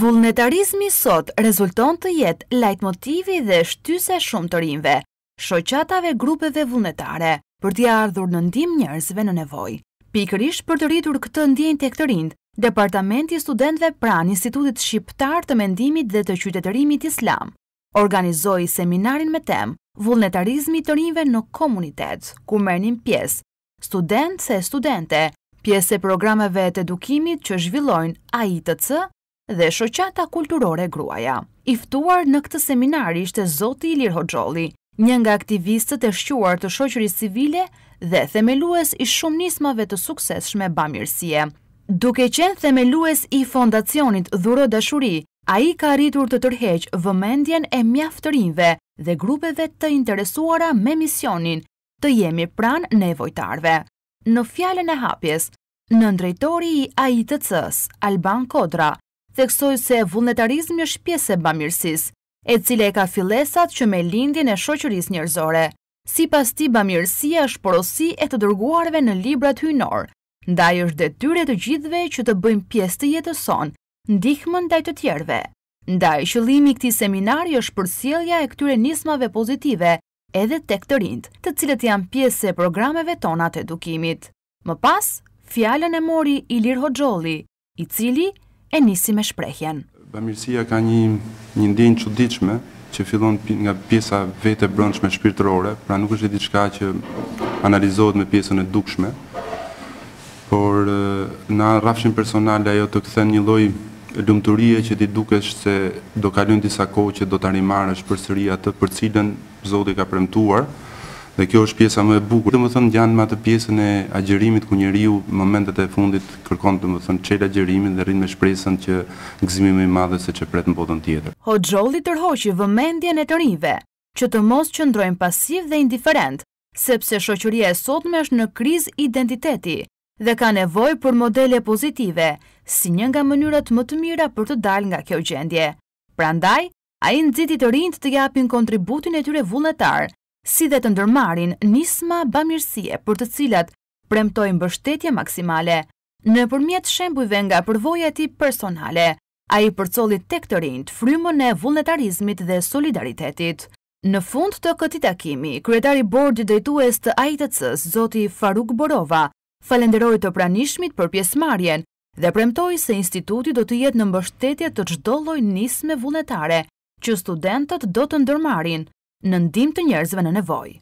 Vullnetarizmi sot rezulton të jetë motivi dhe shtyse shumë të rinve, shoqatave grupeve vullnetare, për t'ja ardhur në ndim njerëzve në nevoj. Pikërish për të rritur këtë ndjen të këtë rind, Departamenti Studentve pran Institutit Shqiptar të Mendimit dhe të Qytetërimit Islam, organizoi seminarin me tem, vullnetarizmi të rinve në komunitet, ku mërnin pjesë studentës e studente, pjese programeve të edukimit që zhvillojnë AITC dhe Shoqata Kulturore Gruaja. Iftuar në këtë seminar ishte Zoti Ilir Hoxholi, një nga aktivistët e shquar të shoqërisë civile dhe themelues i shumë nismave të sukseshme bamirësie. Duke qenë themelues i fondacionit dhuro dashuri, a i ka rritur të tërheqë vëmendjen e mjaftërinve dhe grupeve të interesuara me misionin të jemi pran nevojtarve. Në fjallën e hapjes, në ndrejtori i AITC-s, Alban Kodra, theksoj se vullnetarizmi është pjesë e bëmirësis, e cile e ka filesat që me lindin e shoqëris njërzore. Si pas ti bëmirësia është porosi e të dërguarve në librat hynor, ndaj është detyre të gjithve që të bëjmë pjesë të jetëson, ndihmën ndaj të tjerve. Ndaj, qëlimi këti seminari është përsielja e këtyre nismave pozitive, edhe tek të rind, të cilët janë pjesë e programeve tona të edukimit. Më pas, fjallën e mori Ilir Hoxholi, i cili e nisi me shprejhen. Bëmirësia ka një, një ndinë që diqme, që fillon nga pjesa vete brëndshme shpirtërore, pra nuk është e diçka që analizohet me pjesën e dukshme, por na rrafshin e ajo të këthen një loj lumëturie që ti dukesh se do kalën disa kohë që do të animarësh për sëri atë për cilën Zodi ka premtuar, dhe kjo është pjesa më e bukur. Dhe më thënë, gjanë më atë pjesën e agjerimit, ku njeriu momentet e fundit kërkon të më thënë qelë agjerimin dhe rinë me shpresën që gëzimi më i madhe se që pretë në botën tjetër. Ho Gjolli tërhoqi vëmendje në të rive, që të mos qëndrojnë pasiv dhe indiferent, sepse shoqëria e sotme është në kriz identiteti, dhe ka nevoj për modele pozitive, si një nga mënyrat më të mira për të dal nga kjo gjendje. Pra ndaj, a i nëziti të rind të japin kontributin e tyre vullnetar, si dhe të ndërmarin nisma bëmirësie për të cilat premtojnë bështetje maksimale, në përmjet shembujve nga përvojët i personale, a i përcolit tek të rind frymën e vullnetarizmit dhe solidaritetit. Në fund të këti takimi, kretari bordi dhejtues të AITC-s, zoti Faruk Borova, falenderoj të pranishmit për pjesmarjen dhe premtoj se instituti do të jetë në mbështetje të gjdolloj nisme vullnetare që studentët do të ndërmarin në ndim të njerëzve në nevoj.